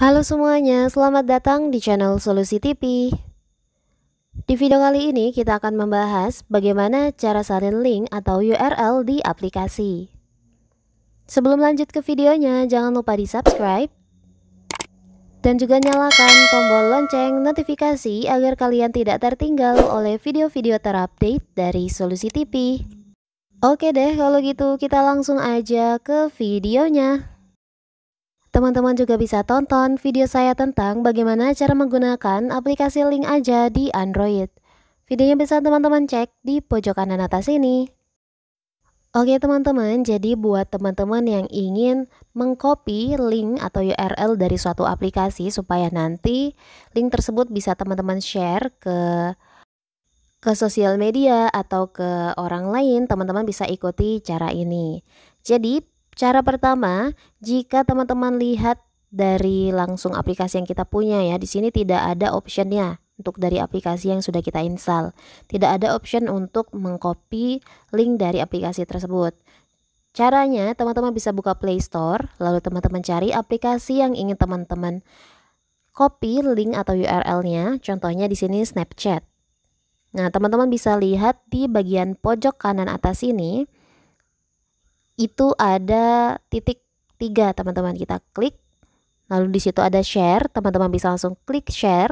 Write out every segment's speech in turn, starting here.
Halo semuanya, selamat datang di channel Solusi TV. Di video kali ini kita akan membahas bagaimana cara salin link atau URL di aplikasi. Sebelum lanjut ke videonya, jangan lupa di subscribe dan juga nyalakan tombol lonceng notifikasi agar kalian tidak tertinggal oleh video-video terupdate dari Solusi TV. Oke deh, kalau gitu kita langsung aja ke videonya. Teman-teman juga bisa tonton video saya tentang bagaimana cara menggunakan aplikasi link aja di Android. Videonya bisa teman-teman cek di pojok kanan atas ini. Oke teman-teman, jadi buat teman-teman yang ingin mengcopy link atau URL dari suatu aplikasi supaya nanti link tersebut bisa teman-teman share ke ke sosial media atau ke orang lain, teman-teman bisa ikuti cara ini. Jadi Cara pertama, jika teman-teman lihat dari langsung aplikasi yang kita punya ya, di sini tidak ada optionnya untuk dari aplikasi yang sudah kita install. Tidak ada option untuk mengcopy link dari aplikasi tersebut. Caranya, teman-teman bisa buka Play Store, lalu teman-teman cari aplikasi yang ingin teman-teman copy link atau URL-nya. Contohnya di sini Snapchat. Nah, teman-teman bisa lihat di bagian pojok kanan atas ini itu ada titik tiga teman-teman kita klik lalu di situ ada share teman-teman bisa langsung klik share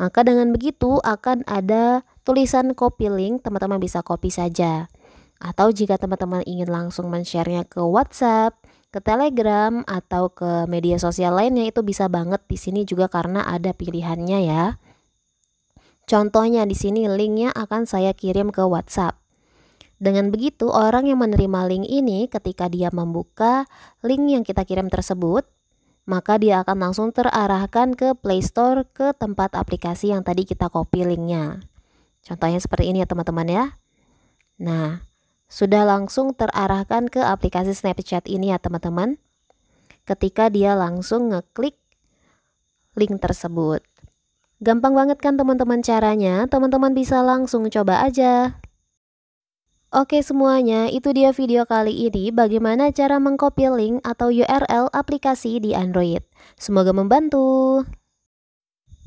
maka dengan begitu akan ada tulisan copy link teman-teman bisa copy saja atau jika teman-teman ingin langsung men-share-nya ke WhatsApp ke Telegram atau ke media sosial lainnya itu bisa banget di sini juga karena ada pilihannya ya. Contohnya di sini linknya akan saya kirim ke WhatsApp. Dengan begitu, orang yang menerima link ini ketika dia membuka link yang kita kirim tersebut, maka dia akan langsung terarahkan ke Play Store ke tempat aplikasi yang tadi kita copy linknya. Contohnya seperti ini ya teman-teman ya. Nah, sudah langsung terarahkan ke aplikasi Snapchat ini ya teman-teman. Ketika dia langsung ngeklik link tersebut. Gampang banget kan teman-teman caranya, teman-teman bisa langsung coba aja. Oke semuanya, itu dia video kali ini bagaimana cara mengcopy link atau URL aplikasi di Android. Semoga membantu.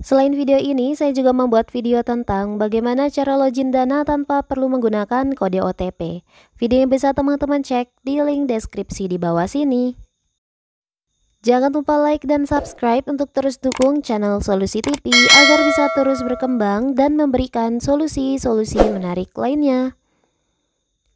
Selain video ini, saya juga membuat video tentang bagaimana cara login dana tanpa perlu menggunakan kode OTP. Video yang bisa teman-teman cek di link deskripsi di bawah sini. Jangan lupa like dan subscribe untuk terus dukung channel Solusi TV agar bisa terus berkembang dan memberikan solusi-solusi menarik lainnya.